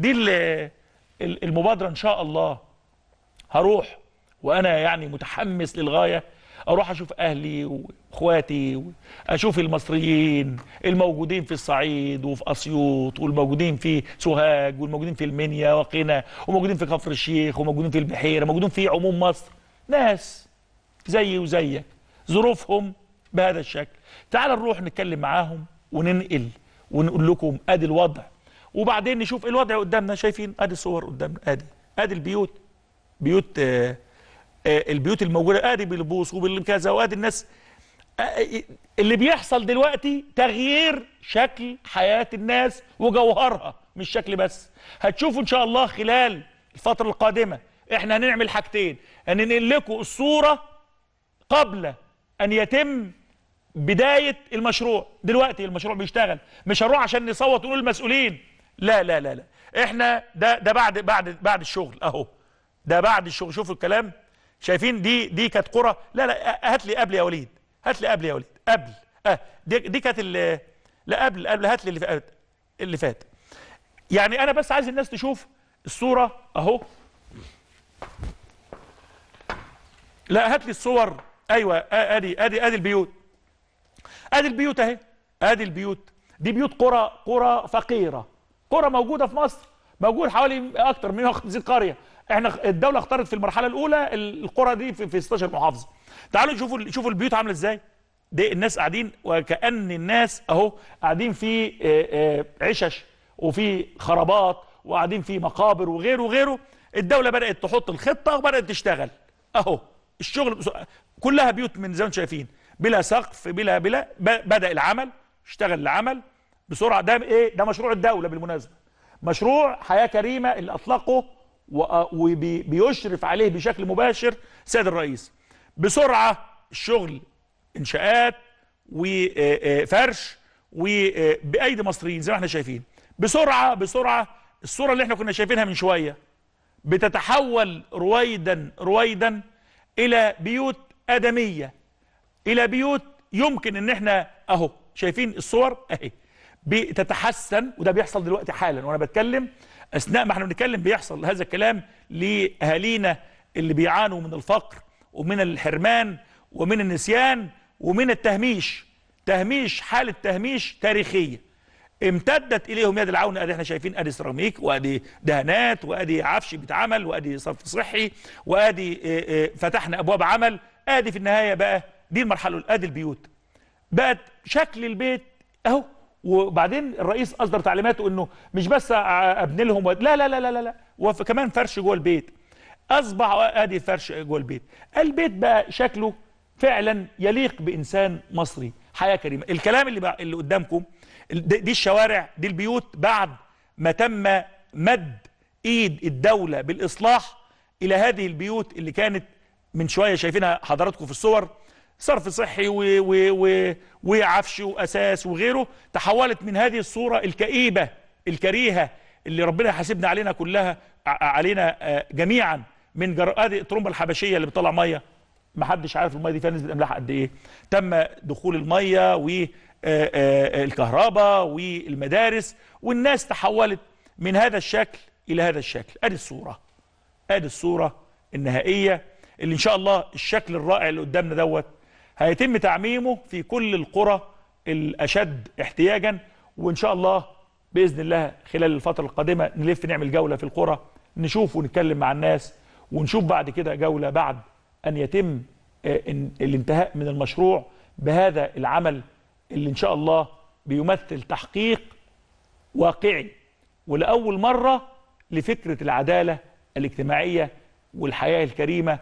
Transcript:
دي المبادرة إن شاء الله هروح وأنا يعني متحمس للغاية أروح أشوف أهلي وإخواتي أشوف المصريين الموجودين في الصعيد وفي أسيوط والموجودين في سوهاج والموجودين في المنيا وقنا وموجودين في كفر الشيخ وموجودين في البحيرة موجودين في عموم مصر ناس زيي وزيك ظروفهم بهذا الشكل تعال نروح نتكلم معاهم وننقل ونقول لكم ادي الوضع وبعدين نشوف ايه الوضع قدامنا شايفين ادي الصور قدامنا ادي ادي البيوت بيوت آآ آه، آآ آه، البيوت الموجوده ادي بالبوص وبالكذا وادي الناس آه، اللي بيحصل دلوقتي تغيير شكل حياه الناس وجوهرها مش شكل بس هتشوفوا ان شاء الله خلال الفتره القادمه احنا هنعمل حاجتين هننقل لكم الصوره قبل ان يتم بدايه المشروع دلوقتي المشروع بيشتغل مش هروح عشان نصوت ونقول المسؤولين لا لا لا لا احنا ده ده بعد بعد بعد الشغل اهو ده بعد الشغل شوفوا الكلام شايفين دي دي كانت قرى لا لا هات لي قبل يا وليد هات لي قبل يا وليد قبل اه دي دي كانت لا قبل قبل هات لي اللي فات اللي فات يعني انا بس عايز الناس تشوف الصوره اهو لا هات لي الصور ايوه ادي ادي ادي البيوت ادي البيوت اهي ادي البيوت دي بيوت قرى قرى فقيره كرة موجودة في مصر موجود حوالي اكتر من 150 قرية احنا الدولة اختارت في المرحلة الأولى القرى دي في, في 16 محافظة تعالوا شوفوا شوفوا البيوت عاملة ازاي دي الناس قاعدين وكأن الناس اهو قاعدين في عشش وفي خرابات وقاعدين في مقابر وغيره وغيره الدولة بدأت تحط الخطة وبدأت تشتغل اهو الشغل كلها بيوت من زي ما شايفين بلا سقف بلا بلا بدأ العمل اشتغل العمل بسرعه ده ايه ده مشروع الدوله بالمناسبه مشروع حياه كريمه اللي اطلقه وبيشرف آه، عليه بشكل مباشر سيد الرئيس بسرعه الشغل انشاءات وفرش آه، آه، وبايدي مصريين زي ما احنا شايفين بسرعه بسرعه الصوره اللي احنا كنا شايفينها من شويه بتتحول رويدا رويدا الى بيوت ادميه الى بيوت يمكن ان احنا اهو شايفين الصور اهي بتتحسن وده بيحصل دلوقتي حالا وانا بتكلم اثناء ما احنا بنتكلم بيحصل هذا الكلام لاهالينا اللي بيعانوا من الفقر ومن الحرمان ومن النسيان ومن التهميش تهميش حاله تهميش تاريخيه امتدت اليهم يد العون ادي احنا شايفين ادي سيراميك وادي دهانات وادي عفش بيتعمل وادي صرف صحي وادي آه، آه، فتحنا ابواب عمل ادي في النهايه بقى دي المرحله ادي البيوت بقت شكل البيت اهو وبعدين الرئيس اصدر تعليماته انه مش بس ابني لهم لا لا لا لا لا وكمان فرش جوه البيت اصبح ادي فرش جوه البيت البيت بقى شكله فعلا يليق بانسان مصري حياه كريمه الكلام اللي بقى اللي قدامكم دي الشوارع دي البيوت بعد ما تم مد ايد الدوله بالاصلاح الى هذه البيوت اللي كانت من شويه شايفينها حضراتكم في الصور صرف صحي و و و وعفش واساس وغيره تحولت من هذه الصوره الكئيبه الكريهه اللي ربنا يحاسبنا علينا كلها علينا آه، جميعا من جر... هذه الطرمبه الحبشيه اللي بتطلع ميه ما حدش عارف الميه دي فيها نسبه املاح قد ايه تم دخول الميه والكهرباء آه، آه، والمدارس والناس تحولت من هذا الشكل الى هذا الشكل ادي الصوره ادي الصوره النهائيه اللي ان شاء الله الشكل الرائع اللي قدامنا دوت هيتم تعميمه في كل القرى الأشد احتياجا وإن شاء الله بإذن الله خلال الفترة القادمة نلف نعمل جولة في القرى نشوف ونتكلم مع الناس ونشوف بعد كده جولة بعد أن يتم آه، الانتهاء من المشروع بهذا العمل اللي إن شاء الله بيمثل تحقيق واقعي ولأول مرة لفكرة العدالة الاجتماعية والحياة الكريمة